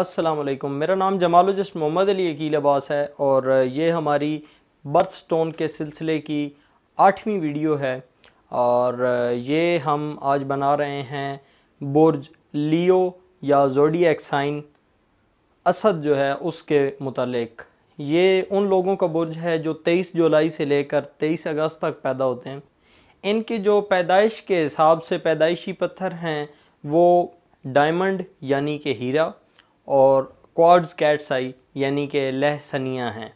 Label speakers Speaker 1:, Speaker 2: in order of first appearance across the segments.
Speaker 1: असलम मेरा नाम जमालजस्ट मोहम्मद अली अकील अब्बास है और ये हमारी बर्थ स्टोन के सिलसिले की आठवीं वीडियो है और ये हम आज बना रहे हैं बुर्ज लियो या जोडी साइन असद जो है उसके मुतलक ये उन लोगों का बुर्ज है जो 23 जुलाई से लेकर 23 अगस्त तक पैदा होते हैं इनके जो पैदाइश के हिसाब से पैदाइशी पत्थर हैं वो डायमंड यानी कि हीरा और क्वाड्स कैट्स आई यानी कि लहसनिया हैं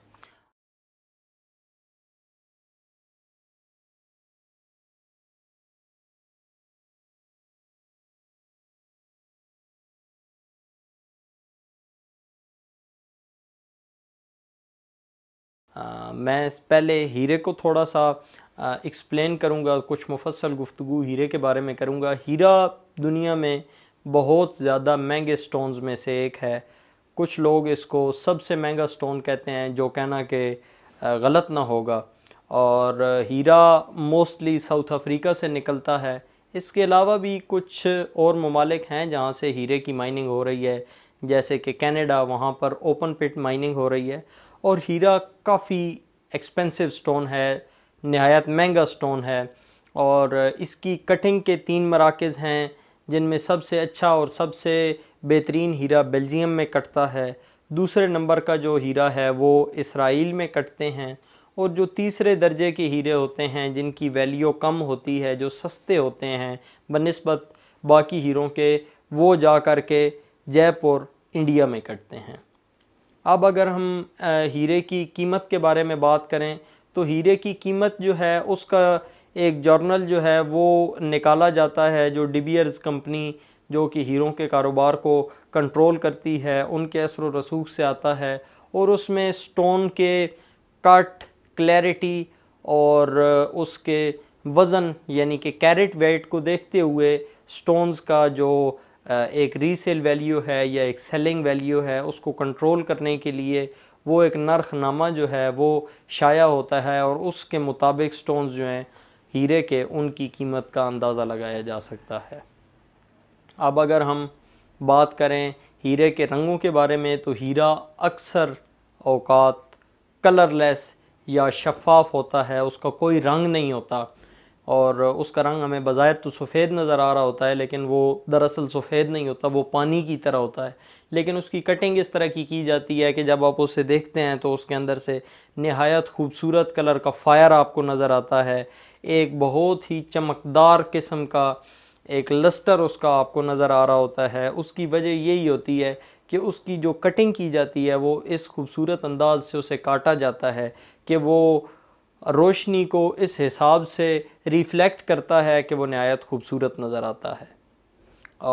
Speaker 1: आ, मैं पहले हीरे को थोड़ा सा एक्सप्लेन करूँगा कुछ मुफसल गुफ्तु हीरे के बारे में करूँगा हीरा दुनिया में बहुत ज़्यादा महंगे स्टोन्स में से एक है कुछ लोग इसको सबसे महंगा स्टोन कहते हैं जो कहना के गलत ना होगा और हीरा मोस्टली साउथ अफ्रीका से निकलता है इसके अलावा भी कुछ और ममालिक हैं जहाँ से हीरे की माइनिंग हो रही है जैसे कि कनाडा वहाँ पर ओपन पिट माइनिंग हो रही है और हीरा काफ़ी एक्सपेंसिव स्टोन है नहायत महंगा स्टोन है और इसकी कटिंग के तीन मराकज़ हैं जिनमें सबसे अच्छा और सबसे बेहतरीन हीरा बेल्जियम में कटता है दूसरे नंबर का जो हीरा है वो इसराइल में कटते हैं और जो तीसरे दर्जे के हीरे होते हैं जिनकी वैल्यू कम होती है जो सस्ते होते हैं बनस्बत बाकी हीरों के वो जा कर के जयपुर इंडिया में कटते हैं अब अगर हम हीरे की कीमत के बारे में बात करें तो हीरे की कीमत जो है उसका एक जर्नल जो है वो निकाला जाता है जो डिबियर्स कंपनी जो कि हीरों के कारोबार को कंट्रोल करती है उनके असर रसूख से आता है और उसमें स्टोन के कट क्लैरिटी और उसके वज़न यानी कि कैरेट वेट को देखते हुए स्टोन्स का जो एक रीसेल वैल्यू है या एक सेलिंग वैल्यू है उसको कंट्रोल करने के लिए वो एक नरखनामा जो है वो शाया होता है और उसके मुताबिक स्टोन्स जो हैं हीरे के उनकी कीमत का अंदाज़ा लगाया जा सकता है अब अगर हम बात करें हीरे के रंगों के बारे में तो हीरा अक्सर औकात कलरलेस या शफाफ होता है उसका कोई रंग नहीं होता और उसका रंग हमें बाज़ाहिर तो सफ़ेद नज़र आ रहा होता है लेकिन वो दरअसल सफ़ेद नहीं होता वो पानी की तरह होता है लेकिन उसकी कटिंग इस तरह की की जाती है कि जब आप उसे देखते हैं तो उसके अंदर से नहायत खूबसूरत कलर का फायर आपको नज़र आता है एक बहुत ही चमकदार किस्म का एक लस्टर उसका आपको नज़र आ रहा होता है उसकी वजह यही होती है कि उसकी जो कटिंग की जाती है वो इस खूबसूरत अंदाज से उसे काटा जाता है कि वो रोशनी को इस हिसाब से रिफ़्लेक्ट करता है कि वो नहायत खूबसूरत नज़र आता है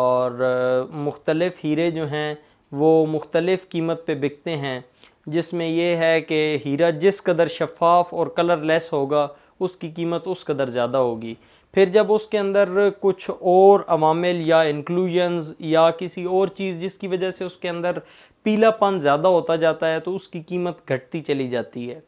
Speaker 1: और मुख्तलफ़ हीरे जो हैं वो मुख्तलफ़ कीमत पे बिकते हैं जिसमें यह है कि हीरा जिस कदर शफाफ और कलरलेस होगा उसकी कीमत उस कदर ज़्यादा होगी फिर जब उसके अंदर कुछ और अवामिल या इंक्लूजनस या किसी और चीज़ जिसकी वजह से उसके अंदर पीलापन ज़्यादा होता जाता है तो उसकी कीमत घटती चली जाती है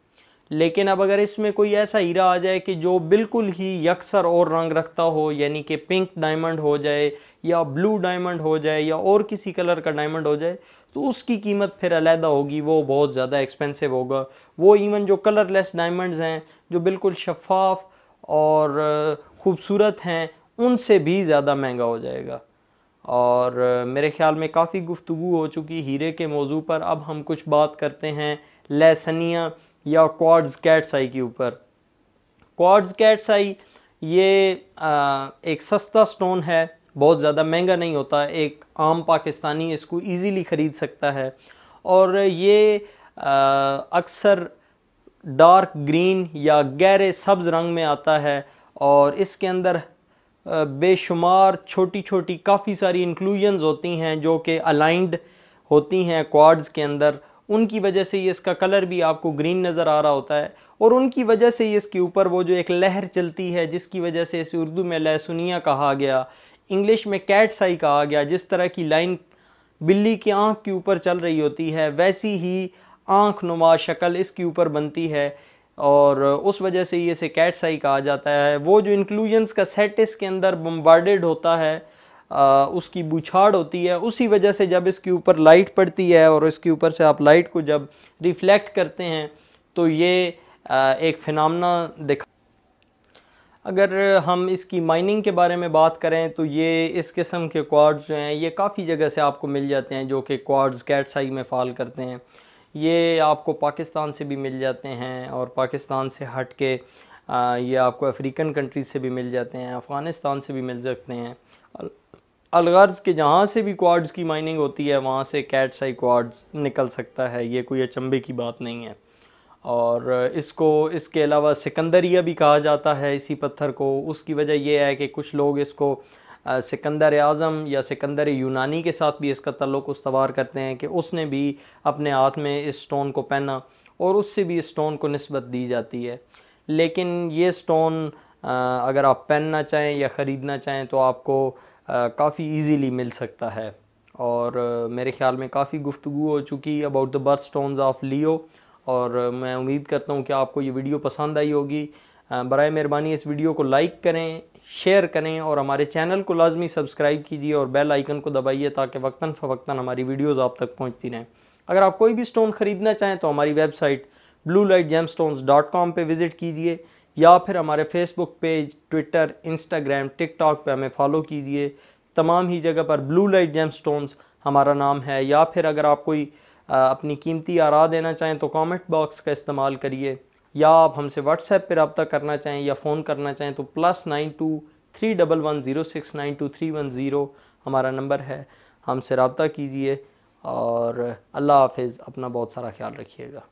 Speaker 1: लेकिन अब अगर इसमें कोई ऐसा हीरा आ जाए कि जो बिल्कुल ही यकसर और रंग रखता हो यानी कि पिंक डायमंड हो जाए या ब्लू डायमंड हो जाए या और किसी कलर का डायमंड हो जाए तो उसकी कीमत फिर अलहदा होगी वो बहुत ज़्यादा एक्सपेंसिव होगा वो इवन जो कलरलेस डायमंड्स हैं जो बिल्कुल शफाफ और ख़ूबसूरत हैं उनसे भी ज़्यादा महंगा हो जाएगा और मेरे ख़्याल में काफ़ी गुफ्तु हो चुकी हीरे के मौजू पर अब हम कुछ बात करते हैं लहसनिया या क्वाड्स कैट्स आई के ऊपर क्वाड्स कैट्स आई ये आ, एक सस्ता स्टोन है बहुत ज़्यादा महंगा नहीं होता एक आम पाकिस्तानी इसको इजीली ख़रीद सकता है और ये अक्सर डार्क ग्रीन या गहरे सब्ज़ रंग में आता है और इसके अंदर बेशुमार छोटी छोटी काफ़ी सारी इंक्लूजन्स होती हैं जो कि अलाइंड होती हैं क्वाड्स के अंदर उनकी वजह से ये इसका कलर भी आपको ग्रीन नज़र आ रहा होता है और उनकी वजह से ही इसके ऊपर वो जो एक लहर चलती है जिसकी वजह से इसे उर्दू में लहसुनिया कहा गया इंग्लिश में कैट्स आई कहा गया जिस तरह की लाइन बिल्ली की आँख के ऊपर चल रही होती है वैसी ही आँख नुमा शक्ल इसके ऊपर बनती है और उस वजह से ये इसे कैट्स आई कहा जाता है वो जो इंक्लूजन्स का सेट इसके अंदर बम्बार्डेड होता है उसकी बुछाड़ होती है उसी वजह से जब इसके ऊपर लाइट पड़ती है और इसके ऊपर से आप लाइट को जब रिफ्लेक्ट करते हैं तो ये एक फिनमना दिखा अगर हम इसकी माइनिंग के बारे में बात करें तो ये इस किस्म के क्वार्ड्स जो हैं ये काफ़ी जगह से आपको मिल जाते हैं जो कि क्वार्ड्स कैट्स आई में फ़ाल करते हैं ये आपको पाकिस्तान से भी मिल जाते हैं और पाकिस्तान से हट के ये आपको अफ्रीकन कंट्रीज से भी मिल जाते हैं अफ़गानिस्तान से भी मिल सकते हैं अलगर्ज के जहाँ से भी क्वाड्स की माइनिंग होती है वहाँ से कैट्स आई क्वाड्स निकल सकता है ये कोई अचंभे की बात नहीं है और इसको इसके अलावा सिकंदरिया भी कहा जाता है इसी पत्थर को उसकी वजह यह है कि कुछ लोग इसको सिकंदर आज़म या सिकंदर यूनानी के साथ भी इसका तल्लुक उसवार करते हैं कि उसने भी अपने हाथ में इस स्टोन को पहना और उससे भी इस स्टोन को नस्बत दी जाती है लेकिन ये स्टोन अगर आप पहनना चाहें या ख़रीदना चाहें तो आपको काफ़ी ईजीली मिल सकता है और मेरे ख्याल में काफ़ी गुफ्तु हो चुकी about the birth stones of Leo और मैं उम्मीद करता हूँ कि आपको ये वीडियो पसंद आई होगी बर मेहरबानी इस वीडियो को लाइक करें शेयर करें और हमारे चैनल को लाजमी सब्सक्राइब कीजिए और बेल आइकन को दबाइए ताकि वक्ता फ़वक्ता हमारी वीडियोज़ आप तक पहुँचती रहें अगर आप कोई भी स्टोन ख़रीदना चाहें तो हमारी website blue light gem stones dot com पर विज़िट कीजिए या फिर हमारे Facebook page Twitter Instagram TikTok पे हमें फॉलो कीजिए तमाम ही जगह पर ब्लू लाइट जेम स्टोन्स हमारा नाम है या फिर अगर आप कोई अपनी कीमती आरा देना चाहें तो कमेंट बॉक्स का इस्तेमाल करिए या आप हमसे व्हाट्सएप पर रबता करना चाहें या फ़ोन करना चाहें तो plus nine two three double one zero six nine two three one zero हमारा नंबर है हमसे रबता कीजिए और अल्लाह हाफ अपना बहुत सारा ख्याल रखिएगा